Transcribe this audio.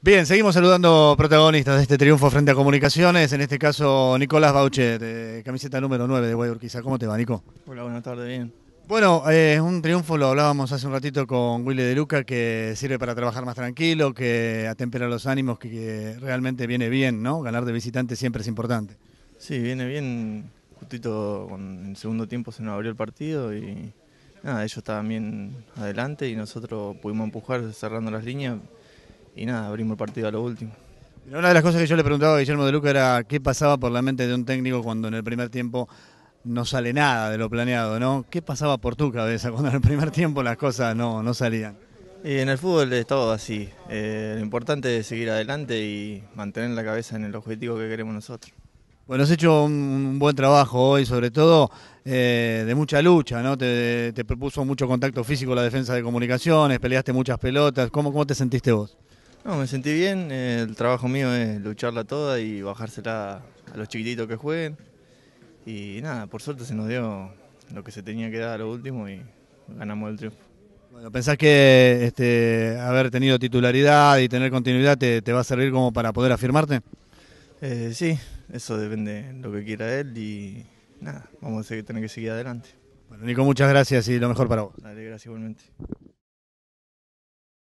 Bien, seguimos saludando protagonistas de este triunfo frente a comunicaciones, en este caso Nicolás Bauche, de camiseta número 9 de Guayurquiza. ¿Cómo te va, Nico? Hola, buenas tardes, bien. Bueno, eh, es un triunfo, lo hablábamos hace un ratito con Willy de Luca, que sirve para trabajar más tranquilo, que atempera los ánimos, que, realmente viene bien, ¿no? Ganar de visitante siempre es importante. Sí, viene bien, justito con el segundo tiempo se nos abrió el partido y nada, ellos estaban bien adelante y nosotros pudimos empujar cerrando las líneas y nada, abrimos el partido a lo último. Una de las cosas que yo le preguntaba a Guillermo de Luca era qué pasaba por la mente de un técnico cuando en el primer tiempo no sale nada de lo planeado, ¿no? ¿Qué pasaba por tu cabeza cuando en el primer tiempo las cosas no, no salían? Y en el fútbol es todo así. Eh, lo importante es seguir adelante y mantener la cabeza en el objetivo que queremos nosotros. Bueno, has hecho un, buen trabajo hoy, sobre todo eh, de mucha lucha, ¿no? Te, te, propuso mucho contacto físico la defensa de comunicaciones, peleaste muchas pelotas. ¿Cómo, cómo te sentiste vos? No, me sentí bien. Eh, el trabajo mío es lucharla toda y bajársela a los chiquititos que jueguen. Y nada, por suerte se nos dio lo que se tenía que dar a lo último y ganamos el triunfo. Bueno, ¿pensás que este, haber tenido titularidad y tener continuidad te, va a servir como para poder afirmarte? Eh, sí, eso depende de lo que quiera él y nada, vamos a tener que seguir adelante. Bueno, Nico, muchas gracias y lo mejor para vos. Dale, gracias igualmente.